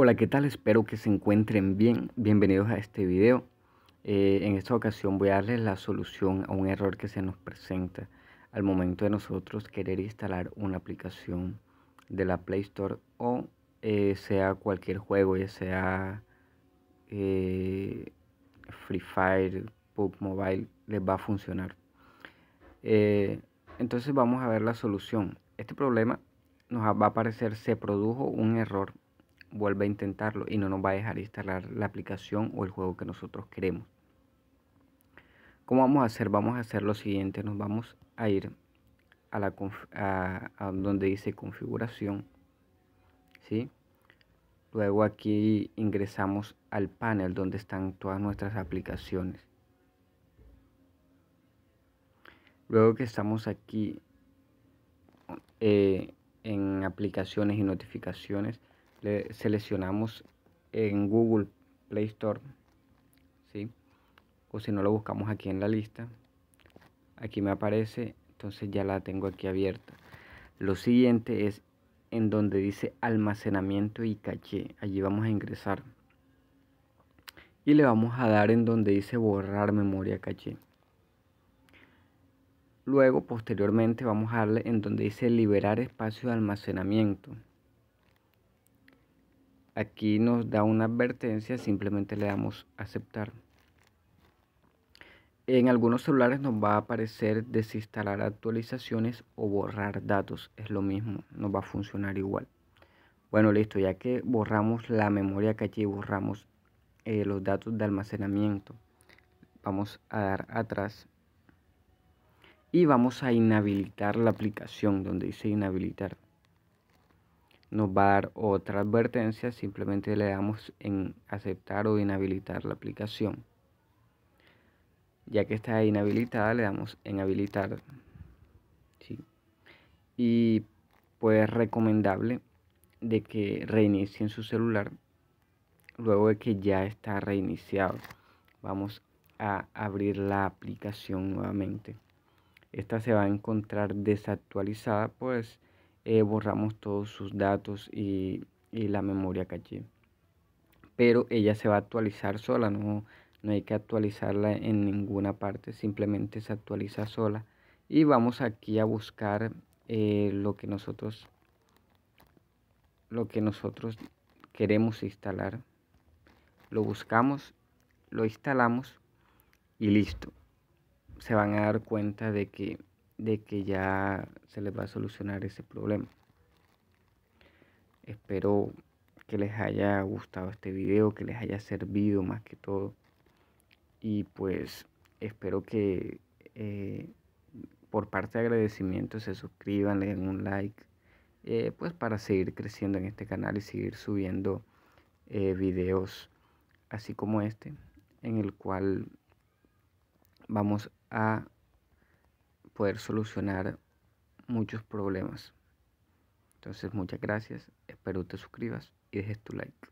Hola, ¿qué tal? Espero que se encuentren bien. Bienvenidos a este video. Eh, en esta ocasión voy a darles la solución a un error que se nos presenta al momento de nosotros querer instalar una aplicación de la Play Store o eh, sea cualquier juego, ya sea eh, Free Fire, PubMobile, Mobile, les va a funcionar. entonces vamos a ver la solución. Este problema nos va a aparecer, se produjo un error vuelve a intentarlo y no nos va a dejar instalar la aplicación o el juego que nosotros queremos. ¿Cómo vamos a hacer? Vamos a hacer lo siguiente, nos vamos a ir a, la donde dice configuración, Luego aquí ingresamos al panel donde están todas nuestras aplicaciones. Luego que estamos aquí eh, en aplicaciones y notificaciones, le seleccionamos en Google Play Store, ¿sí? o si no lo buscamos aquí en la lista, aquí me aparece, entonces ya la tengo aquí abierta. Lo siguiente es en donde dice almacenamiento y caché, allí vamos a ingresar. Y le vamos a dar en donde dice borrar memoria caché. Luego, posteriormente, vamos a darle en donde dice liberar espacio de almacenamiento. Aquí nos da una advertencia, simplemente le damos aceptar. En algunos celulares nos va a aparecer desinstalar actualizaciones o borrar datos. Es lo mismo, nos va a funcionar igual. Bueno, listo, ya que borramos la memoria que allí borramos eh, los datos de almacenamiento, vamos a dar atrás y vamos a inhabilitar la aplicación donde dice inhabilitar nos va a dar otra advertencia, simplemente le damos en aceptar o inhabilitar la aplicación. Ya que está inhabilitada, le damos en habilitar. Y pues recomendable de que reinicien su celular luego de que ya está reiniciado. Vamos a abrir la aplicación nuevamente. Esta se va a encontrar desactualizada pues eh, borramos todos sus datos y, y, la memoria caché. Pero ella se va a actualizar sola, no, no hay que actualizarla en ninguna parte, simplemente se actualiza sola. Y vamos aquí a buscar eh, lo que nosotros lo que nosotros queremos instalar. Lo buscamos, lo instalamos y listo. Se van a dar cuenta de que de que ya se les va a solucionar ese problema. Espero que les haya gustado este video, que les haya servido más que todo. Y pues espero que eh, por parte de agradecimiento se suscriban, le den un like, eh, pues para seguir creciendo en este canal y seguir subiendo eh, videos así como este, en el cual vamos a poder solucionar muchos problemas. Entonces, muchas gracias. Espero te suscribas y dejes tu like.